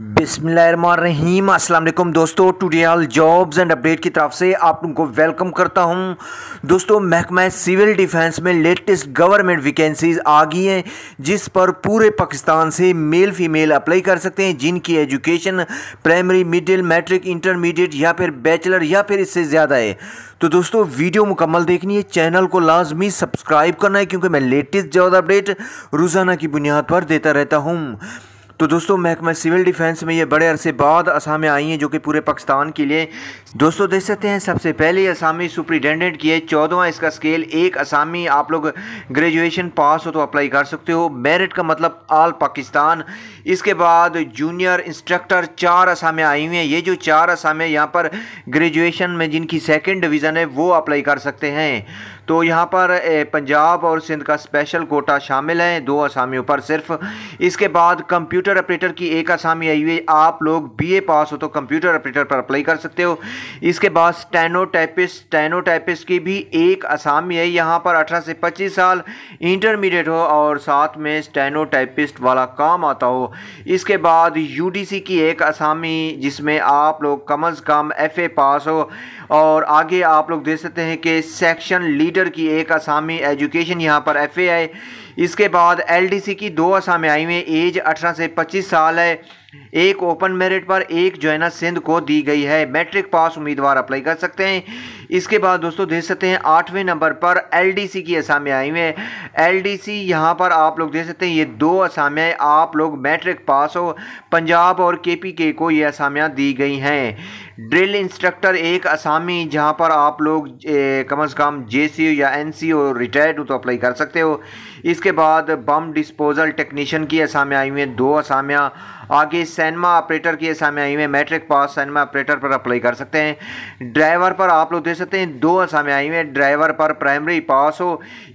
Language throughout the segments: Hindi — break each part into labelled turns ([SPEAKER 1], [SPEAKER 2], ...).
[SPEAKER 1] बिसमीम अल्लाम दोस्तों टूडियल जॉब्स एंड अपडेट की तरफ से आप लोगों को वेलकम करता हूं दोस्तों महकमा सिविल डिफेंस में लेटेस्ट गवर्नमेंट वैकेंसीज आ गई हैं जिस पर पूरे पाकिस्तान से मेल फीमेल अप्लाई कर सकते हैं जिनकी education primary middle matric intermediate या फिर बैचलर या फिर इससे ज़्यादा है तो दोस्तों वीडियो मुकम्मल देखनी है चैनल को लाजमी सब्सक्राइब करना है क्योंकि मैं लेटेस्ट जॉब अपडेट रोज़ाना की बुनियाद पर देता रहता हूँ तो दोस्तों महकमा सिविल डिफेंस में ये बड़े अरसे बाद असामे आई हैं जो कि पूरे पाकिस्तान के लिए दोस्तों देख सकते हैं सबसे पहले असामी सुप्रिटेंडेंट की है चौदवा इसका स्केल एक असामी आप लोग ग्रेजुएशन पास हो तो अप्लाई कर सकते हो मेरिट का मतलब आल पाकिस्तान इसके बाद जूनियर इंस्ट्रक्टर चार असामे आई हुई हैं ये जो चार असामे यहाँ पर ग्रेजुएशन में जिनकी सेकेंड डिवीज़न है वो अप्लाई कर सकते हैं तो यहाँ पर पंजाब और सिंध का स्पेशल कोटा शामिल है दो असामियों पर सिर्फ इसके बाद कंप्यूटर कंप्यूटर ऑपरेटर की एक आसामी आई हुई है आप लोग बीए पास हो तो कंप्यूटर ऑपरेटर पर अप्लाई कर सकते हो इसके बाद स्टेनो टाइपिस्ट की भी एक आसामी है यहाँ पर अठारह से पच्चीस साल इंटरमीडिएट हो और साथ में स्टेनो वाला काम आता हो इसके बाद यू की एक आसामी जिसमें आप लोग कम अज़ कम एफ पास हो और आगे आप लोग देख सकते हैं कि सेक्शन लीडर की एक आसामी एजुकेशन यहाँ पर एफ ए आए इसके बाद एलडीसी की दो असामें आई हुई एज अठारह से पच्चीस साल है एक ओपन मेरिट पर एक जोना सिंध को दी गई है मैट्रिक पास उम्मीदवार अप्लाई कर सकते हैं इसके बाद दोस्तों देख सकते हैं आठवें नंबर पर एलडीसी की असामियाँ आई हुई हैं एलडीसी यहाँ पर आप लोग देख सकते हैं ये दो असामियाँ आप लोग मैट्रिक पास हो पंजाब और केपीके को ये असामियाँ दी गई हैं ड्रिल इंस्ट्रक्टर एक असामी जहाँ पर आप लोग कम अज़ कम जे या एन सी रिटायर्ड हो तो अप्लाई कर सकते हो इसके बाद बम डिस्पोजल टेक्नीशियन की असामियाँ आई हुई हैं दो असामियाँ आगे कि सैनमा ऑपरेटर की सामने आई हुई मैट्रिक पास सैनमा ऑपरेटर पर अप्लाई कर सकते हैं ड्राइवर पर आप लोग दे सकते हैं दो सामने आई हुई है ड्राइवर पर प्राइमरी पास हो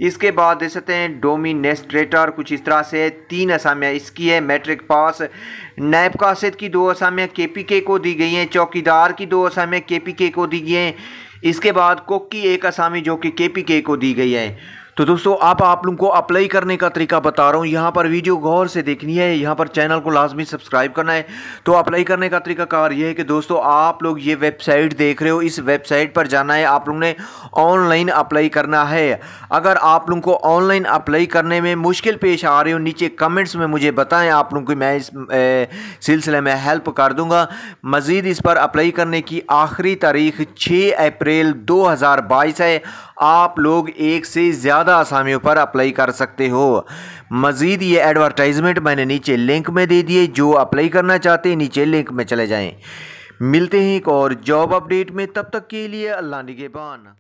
[SPEAKER 1] इसके बाद दे सकते हैं डोमिनेस्ट्रेटर कुछ इस तरह से तीन असामियाँ इसकी है मैट्रिक पास नैब कासिद की दो असामियाँ के को दी गई हैं चौकीदार की दो असामियाँ के को दी गई हैं इसके बाद कोक की एक असामी जो कि के को दी गई है तो दोस्तों आप आप लोगों को अप्लाई करने का तरीका बता रहा हूँ यहाँ पर वीडियो गौर से देखनी है यहाँ पर चैनल को लाजमी सब्सक्राइब करना है तो अप्लाई करने का तरीका कार ये है कि दोस्तों आप लोग ये वेबसाइट देख रहे हो इस वेबसाइट पर जाना है आप लोग ने ऑनलाइन अप्लाई करना है अगर आप लोगों को ऑनलाइन अप्लाई करने में मुश्किल पेश आ रही हो नीचे कमेंट्स में मुझे बताएं आप लोगों की मैं इस सिलसिले में हेल्प कर दूँगा मज़ीद इस पर अप्लाई करने की आखिरी तारीख छः अप्रैल दो है आप लोग एक से ज़्यादा ज़्यादा आसामियों पर अप्लाई कर सकते हो मज़ीद ये एडवर्टाइजमेंट मैंने नीचे लिंक में दे दिए जो अप्लाई करना चाहते हैं नीचे लिंक में चले जाएँ मिलते हैं एक और जॉब अपडेट में तब तक के लिए अल्लाह निगेबान